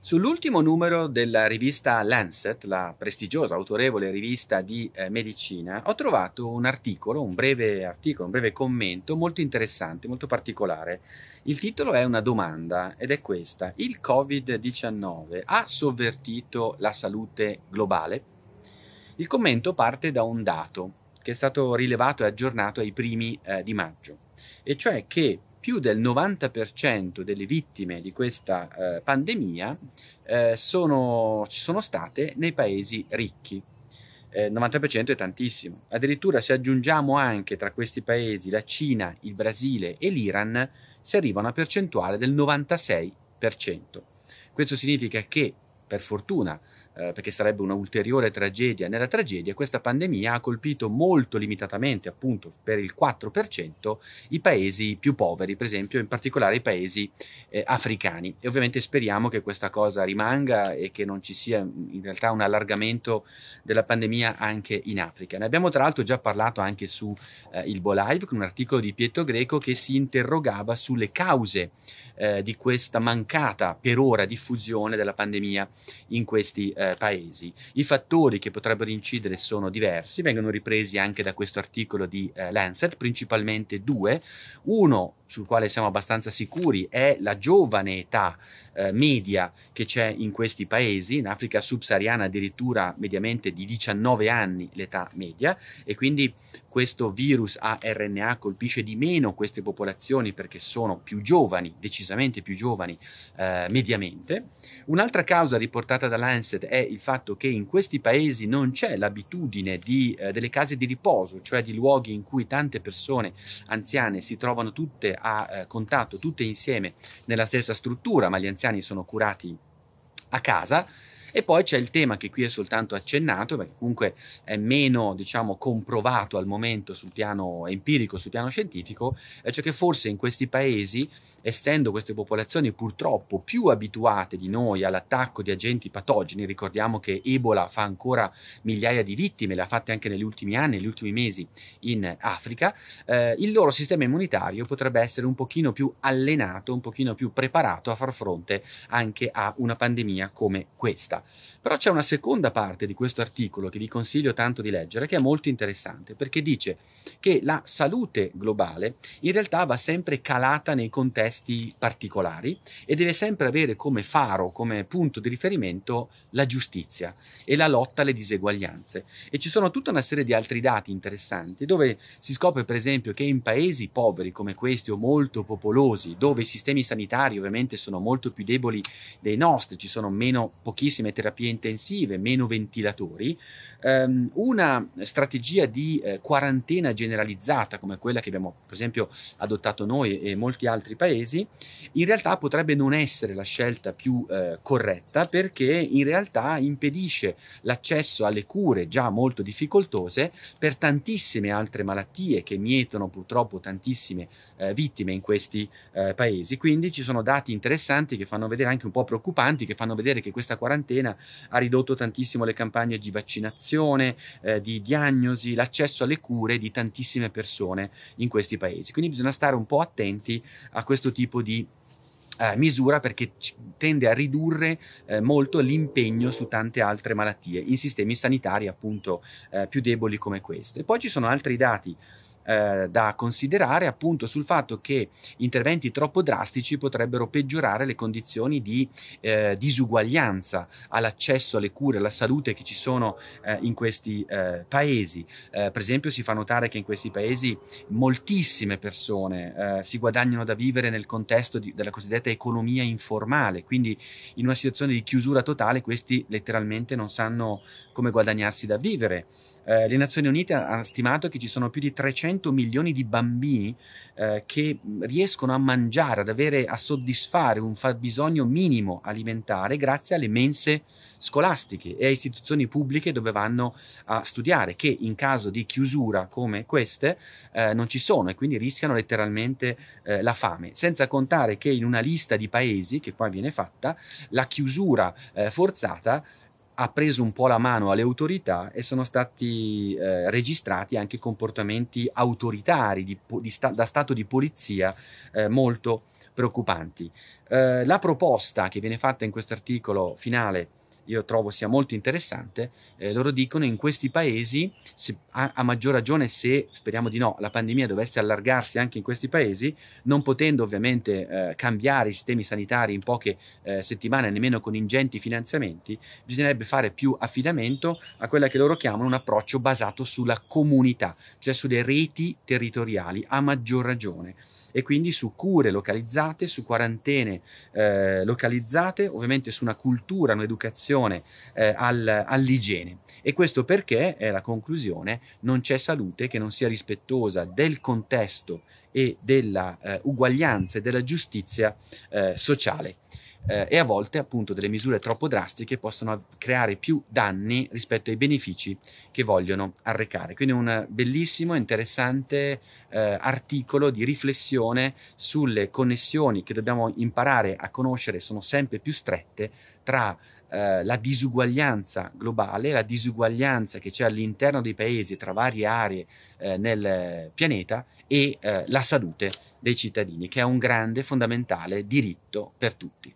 Sull'ultimo numero della rivista Lancet, la prestigiosa, autorevole rivista di eh, medicina, ho trovato un articolo, un breve articolo, un breve commento molto interessante, molto particolare. Il titolo è una domanda ed è questa: Il Covid-19 ha sovvertito la salute globale? Il commento parte da un dato che è stato rilevato e aggiornato ai primi eh, di maggio, e cioè che più del 90% delle vittime di questa eh, pandemia eh, sono, ci sono state nei paesi ricchi. Eh, il eh, 90% è tantissimo. Addirittura se aggiungiamo anche tra questi paesi la Cina, il Brasile e l'Iran, si arriva a una percentuale del 96%. Questo significa che, per fortuna, eh, perché sarebbe un'ulteriore tragedia nella tragedia, questa pandemia ha colpito molto limitatamente, appunto per il 4%, i paesi più poveri, per esempio in particolare i paesi eh, africani. E ovviamente speriamo che questa cosa rimanga e che non ci sia in realtà un allargamento della pandemia anche in Africa. Ne abbiamo tra l'altro già parlato anche su eh, Il Bolive, con un articolo di Pietro Greco che si interrogava sulle cause eh, di questa mancata per ora diffusione della pandemia in questi eh, eh, paesi. I fattori che potrebbero incidere sono diversi, vengono ripresi anche da questo articolo di eh, Lancet, principalmente due. Uno, sul quale siamo abbastanza sicuri è la giovane età eh, media che c'è in questi paesi, in Africa subsahariana addirittura mediamente di 19 anni l'età media e quindi questo virus a RNA colpisce di meno queste popolazioni perché sono più giovani, decisamente più giovani eh, mediamente. Un'altra causa riportata da Lancet è il fatto che in questi paesi non c'è l'abitudine di, eh, delle case di riposo, cioè di luoghi in cui tante persone anziane si trovano tutte a eh, contatto tutte insieme nella stessa struttura, ma gli anziani sono curati a casa e poi c'è il tema che qui è soltanto accennato, ma che comunque è meno diciamo, comprovato al momento sul piano empirico, sul piano scientifico, eh, cioè che forse in questi paesi, essendo queste popolazioni purtroppo più abituate di noi all'attacco di agenti patogeni, ricordiamo che Ebola fa ancora migliaia di vittime, l'ha fatta anche negli ultimi anni, negli ultimi mesi in Africa, eh, il loro sistema immunitario potrebbe essere un pochino più allenato, un pochino più preparato a far fronte anche a una pandemia come questa. Però c'è una seconda parte di questo articolo che vi consiglio tanto di leggere, che è molto interessante, perché dice che la salute globale in realtà va sempre calata nei contesti particolari e deve sempre avere come faro, come punto di riferimento la giustizia e la lotta alle diseguaglianze. E ci sono tutta una serie di altri dati interessanti, dove si scopre per esempio che in paesi poveri come questi o molto popolosi, dove i sistemi sanitari ovviamente sono molto più deboli dei nostri, ci sono meno pochissime terapie intensive, meno ventilatori, ehm, una strategia di eh, quarantena generalizzata come quella che abbiamo per esempio adottato noi e molti altri paesi, in realtà potrebbe non essere la scelta più eh, corretta perché in realtà impedisce l'accesso alle cure già molto difficoltose per tantissime altre malattie che mietono purtroppo tantissime eh, vittime in questi eh, paesi. Quindi ci sono dati interessanti che fanno vedere anche un po' preoccupanti, che fanno vedere che questa quarantena quarantena ha ridotto tantissimo le campagne di vaccinazione, eh, di diagnosi, l'accesso alle cure di tantissime persone in questi paesi. Quindi bisogna stare un po' attenti a questo tipo di eh, misura perché tende a ridurre eh, molto l'impegno su tante altre malattie in sistemi sanitari appunto eh, più deboli come questo. E poi ci sono altri dati eh, da considerare appunto sul fatto che interventi troppo drastici potrebbero peggiorare le condizioni di eh, disuguaglianza all'accesso alle cure, alla salute che ci sono eh, in questi eh, paesi. Eh, per esempio si fa notare che in questi paesi moltissime persone si guadagnano da vivere nel contesto di, della cosiddetta economia informale, quindi in una situazione di chiusura totale questi letteralmente non sanno come guadagnarsi da vivere. Eh, le Nazioni Unite hanno stimato che ci sono più di 300 milioni di bambini eh, che riescono a mangiare, ad avere, a soddisfare un fabbisogno minimo alimentare grazie alle mense scolastiche e a istituzioni pubbliche dove vanno a studiare, che in caso di chiusura come queste eh, non ci sono e quindi rischiano letteralmente eh, la fame. Senza contare che in una lista di paesi, che poi viene fatta, la chiusura eh, forzata ha preso un po' la mano alle autorità e sono stati eh, registrati anche comportamenti autoritari di, di sta, da stato di polizia eh, molto preoccupanti. Eh, la proposta che viene fatta in questo articolo finale io trovo sia molto interessante, eh, loro dicono in questi paesi, se, a, a, maggior ragione se, speriamo di no, la pandemia dovesse allargarsi anche in questi paesi, non potendo ovviamente eh, cambiare i sistemi sanitari in poche eh, settimane, nemmeno con ingenti finanziamenti, bisognerebbe fare più affidamento a quella che loro chiamano un approccio basato sulla comunità, cioè sulle reti territoriali, a maggior ragione e quindi su cure localizzate, su quarantene eh, localizzate, ovviamente su una cultura, un'educazione eh, al, all'igiene. E questo perché, è la conclusione, non c'è salute che non sia rispettosa del contesto e della eh, uguaglianza e della giustizia eh, sociale eh, e a volte appunto delle misure troppo drastiche possono creare più danni rispetto ai benefici che vogliono arrecare. Quindi un bellissimo, interessante eh, articolo di riflessione sulle connessioni che dobbiamo imparare a conoscere, sono sempre più strette tra eh, la disuguaglianza globale, la disuguaglianza che c'è all'interno dei paesi tra varie aree eh, nel pianeta e eh, la salute dei cittadini, che è un grande, fondamentale diritto per tutti.